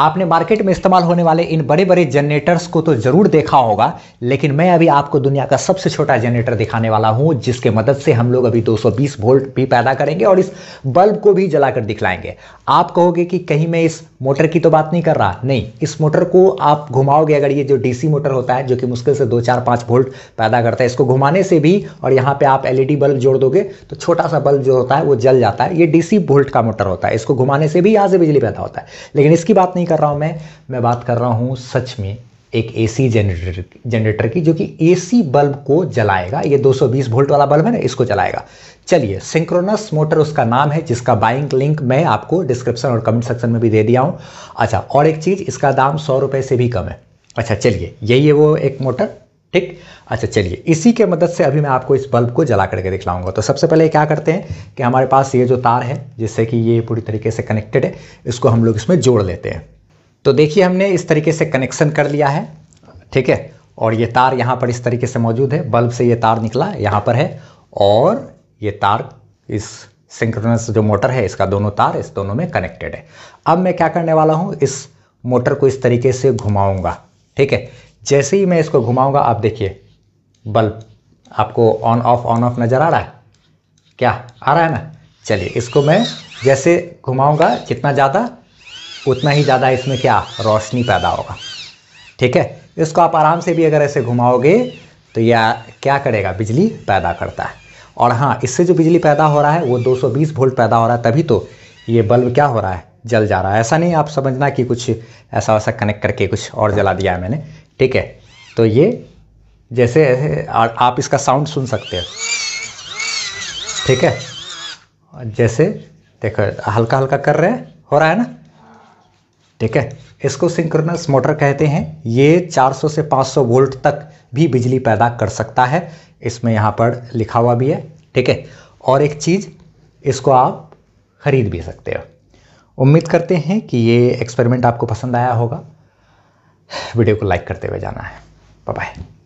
आपने मार्केट में इस्तेमाल होने वाले इन बड़े बड़े जनरेटर्स को तो ज़रूर देखा होगा लेकिन मैं अभी आपको दुनिया का सबसे छोटा जनरेटर दिखाने वाला हूँ जिसके मदद से हम लोग अभी 220 वोल्ट भी पैदा करेंगे और इस बल्ब को भी जलाकर दिखलाएंगे आप कहोगे कि कहीं मैं इस मोटर की तो बात नहीं कर रहा नहीं इस मोटर को आप घुमाओगे अगर ये जो डीसी मोटर होता है जो कि मुश्किल से दो चार पाँच वोल्ट पैदा करता है इसको घुमाने से भी और यहाँ पर आप एल बल्ब जोड़ दोगे तो छोटा सा बल्ब जो होता है वो जल जाता है ये डी वोल्ट का मोटर होता है इसको घुमाने से भी यहाँ से बिजली पैदा होता है लेकिन इसकी बात नहीं कर रहा हूँ मैं मैं बात कर रहा हूँ सच में एक एसी जनरेटर जनरेटर की जो कि एसी बल्ब को जलाएगा ये 220 वोल्ट वाला बल्ब है ना इसको जलाएगा चलिए सिंक्रोनस मोटर उसका नाम है जिसका बाइंग लिंक मैं आपको डिस्क्रिप्शन और कमेंट सेक्शन में भी दे दिया हूँ अच्छा और एक चीज़ इसका दाम सौ रुपये से भी कम है अच्छा चलिए यही है वो एक मोटर ठीक अच्छा चलिए इसी के मदद से अभी मैं आपको इस बल्ब को जला करके दिखलाऊंगा तो सबसे पहले क्या करते हैं कि हमारे पास ये जो तार है जिससे कि ये पूरी तरीके से कनेक्टेड है इसको हम लोग इसमें जोड़ लेते हैं तो देखिए हमने इस तरीके से कनेक्शन कर लिया है ठीक है और ये तार यहाँ पर इस तरीके से मौजूद है बल्ब से ये तार निकला यहाँ पर है और ये तार इस सिंक्रोनस जो मोटर है इसका दोनों तार इस दोनों में कनेक्टेड है अब मैं क्या करने वाला हूँ इस मोटर को इस तरीके से घुमाऊँगा ठीक है जैसे ही मैं इसको घुमाऊँगा आप देखिए बल्ब आपको ऑन ऑफ ऑन ऑफ नज़र आ रहा है क्या आ रहा है ना चलिए इसको मैं जैसे घुमाऊँगा जितना ज़्यादा उतना ही ज़्यादा इसमें क्या रोशनी पैदा होगा ठीक है इसको आप आराम से भी अगर ऐसे घुमाओगे तो यह क्या करेगा बिजली पैदा करता है और हाँ इससे जो बिजली पैदा हो रहा है वो 220 वोल्ट पैदा हो रहा है तभी तो ये बल्ब क्या हो रहा है जल जा रहा है ऐसा नहीं आप समझना कि कुछ ऐसा वैसा कनेक्ट करके कुछ और जला दिया है मैंने ठीक है तो ये जैसे आप इसका साउंड सुन सकते हो ठीक है जैसे देखो हल्का हल्का कर रहे हैं हो रहा है ना ठीक है इसको सिंक्रोनस मोटर कहते हैं ये 400 से 500 वोल्ट तक भी बिजली पैदा कर सकता है इसमें यहाँ पर लिखा हुआ भी है ठीक है और एक चीज़ इसको आप ख़रीद भी सकते हो उम्मीद करते हैं कि ये एक्सपेरिमेंट आपको पसंद आया होगा वीडियो को लाइक करते हुए जाना है बाय